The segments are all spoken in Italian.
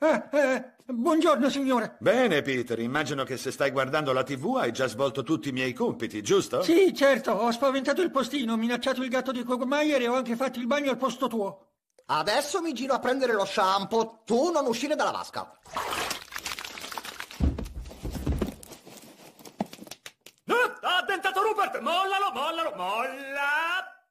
Eh, eh, buongiorno signore. Bene Peter, immagino che se stai guardando la tv hai già svolto tutti i miei compiti, giusto? Sì, certo, ho spaventato il postino, ho minacciato il gatto di Quagmire e ho anche fatto il bagno al posto tuo. Adesso mi giro a prendere lo shampoo, tu non uscire dalla vasca. Ah, ha dentato Rupert! Mollalo, mollalo, molla!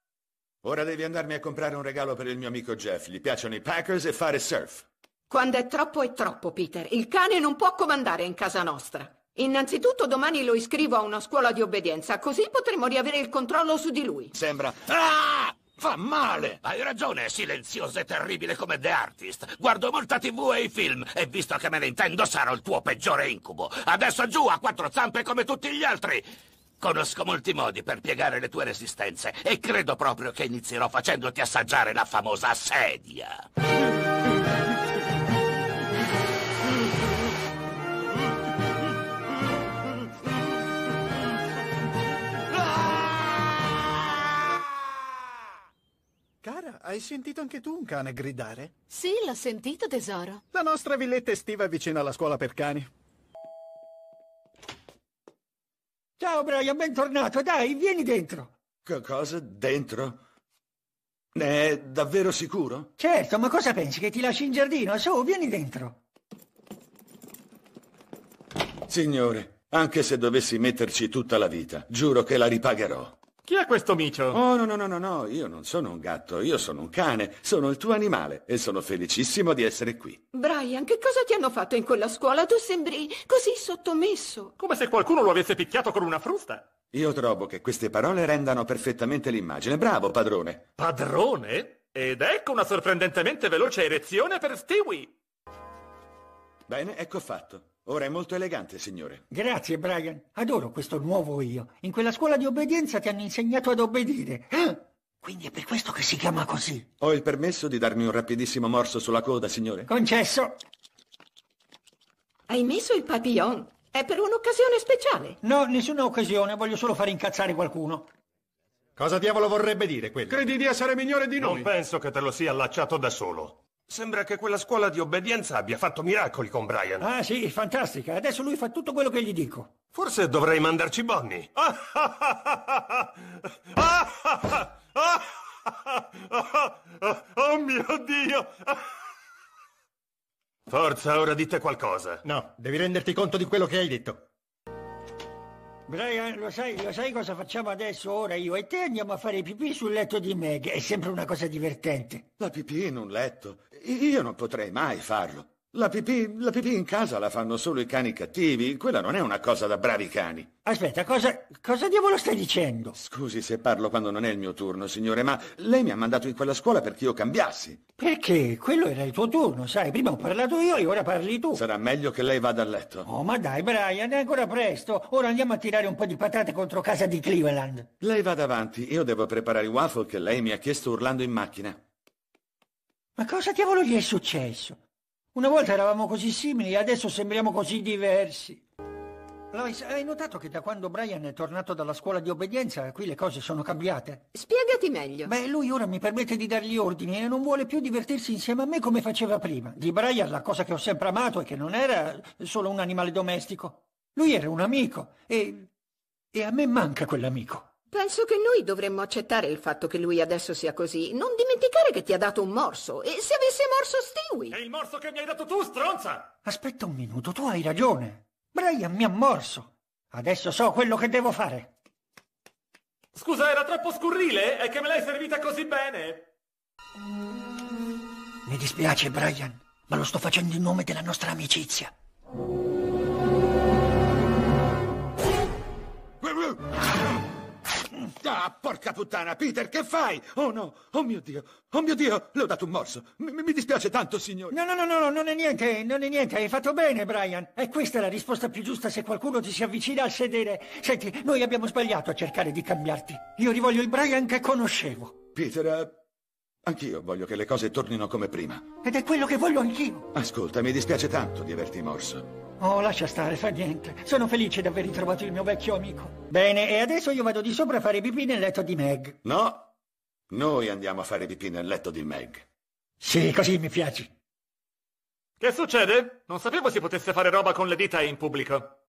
Ora devi andarmi a comprare un regalo per il mio amico Jeff. Gli piacciono i Packers e fare surf. Quando è troppo è troppo, Peter. Il cane non può comandare in casa nostra. Innanzitutto domani lo iscrivo a una scuola di obbedienza, così potremo riavere il controllo su di lui. Sembra... Ah! Fa male! Hai ragione, è silenzioso e terribile come The Artist. Guardo molta tv e i film e visto che me ne intendo sarò il tuo peggiore incubo. Adesso giù a quattro zampe come tutti gli altri. Conosco molti modi per piegare le tue resistenze e credo proprio che inizierò facendoti assaggiare la famosa sedia. hai sentito anche tu un cane gridare? Sì, l'ho sentito, tesoro. La nostra villetta estiva è vicina alla scuola per cani. Ciao, Brian, bentornato. Dai, vieni dentro. Che cosa? Dentro? Ne è davvero sicuro? Certo, ma cosa pensi? Che ti lasci in giardino? Su, vieni dentro. Signore, anche se dovessi metterci tutta la vita, giuro che la ripagherò. Chi è questo micio? Oh, no, no, no, no, no, io non sono un gatto, io sono un cane, sono il tuo animale e sono felicissimo di essere qui. Brian, che cosa ti hanno fatto in quella scuola? Tu sembri così sottomesso. Come se qualcuno lo avesse picchiato con una frusta. Io trovo che queste parole rendano perfettamente l'immagine. Bravo, padrone. Padrone? Ed ecco una sorprendentemente veloce erezione per Stewie. Bene, ecco fatto. Ora è molto elegante, signore. Grazie, Brian. Adoro questo nuovo io. In quella scuola di obbedienza ti hanno insegnato ad obbedire. Ah! Quindi è per questo che si chiama così. Ho il permesso di darmi un rapidissimo morso sulla coda, signore? Concesso. Hai messo il papillon? È per un'occasione speciale. No, nessuna occasione. Voglio solo far incazzare qualcuno. Cosa diavolo vorrebbe dire quello? Credi di essere migliore di noi? Non penso che te lo sia allacciato da solo. Sembra che quella scuola di obbedienza abbia fatto miracoli con Brian. Ah sì, fantastica. Adesso lui fa tutto quello che gli dico. Forse dovrei mandarci Bonnie. Oh mio Dio! Forza, ora dite qualcosa. No, devi renderti conto di quello che hai detto. Brian, eh, lo sai, lo sai, cosa facciamo adesso? Ora io e te andiamo a fare pipì sul letto di Meg. È sempre una cosa divertente. La pipì in un letto? Io non potrei mai farlo. La pipì, la pipì in casa la fanno solo i cani cattivi, quella non è una cosa da bravi cani. Aspetta, cosa, cosa diavolo stai dicendo? Scusi se parlo quando non è il mio turno, signore, ma lei mi ha mandato in quella scuola perché io cambiassi. Perché? Quello era il tuo turno, sai, prima ho parlato io e ora parli tu. Sarà meglio che lei vada a letto. Oh, ma dai, Brian, è ancora presto. Ora andiamo a tirare un po' di patate contro casa di Cleveland. Lei vada avanti, io devo preparare i waffle che lei mi ha chiesto urlando in macchina. Ma cosa diavolo gli è successo? Una volta eravamo così simili, adesso sembriamo così diversi. Lois, hai notato che da quando Brian è tornato dalla scuola di obbedienza, qui le cose sono cambiate? Spiegati meglio. Beh, lui ora mi permette di dargli ordini e non vuole più divertirsi insieme a me come faceva prima. Di Brian la cosa che ho sempre amato e che non era solo un animale domestico. Lui era un amico e... e a me manca quell'amico. Penso che noi dovremmo accettare il fatto che lui adesso sia così. Non dimenticare che ti ha dato un morso. E se avesse morso Stewie? È il morso che mi hai dato tu, stronza! Aspetta un minuto, tu hai ragione. Brian mi ha morso. Adesso so quello che devo fare. Scusa, era troppo scurrile? È che me l'hai servita così bene? Mi dispiace, Brian, ma lo sto facendo in nome della nostra amicizia. Ah, porca puttana, Peter, che fai? Oh no, oh mio Dio, oh mio Dio, le ho dato un morso. M- mi dispiace tanto, signore. No, no, no, no, non è niente, non è niente, hai fatto bene, Brian. E questa è la risposta più giusta se qualcuno ti si avvicina al sedere. Senti, noi abbiamo sbagliato a cercare di cambiarti. Io rivoglio il Brian che conoscevo. Peter, eh, anch'io voglio che le cose tornino come prima. Ed è quello che voglio anch'io. Ascolta, mi dispiace tanto di averti morso. Oh, lascia stare, fa niente. Sono felice di aver ritrovato il mio vecchio amico. Bene, e adesso io vado di sopra a fare pipì nel letto di Meg. No, noi andiamo a fare pipì nel letto di Meg. Sì, così mi piaci. Che succede? Non sapevo si potesse fare roba con le dita in pubblico.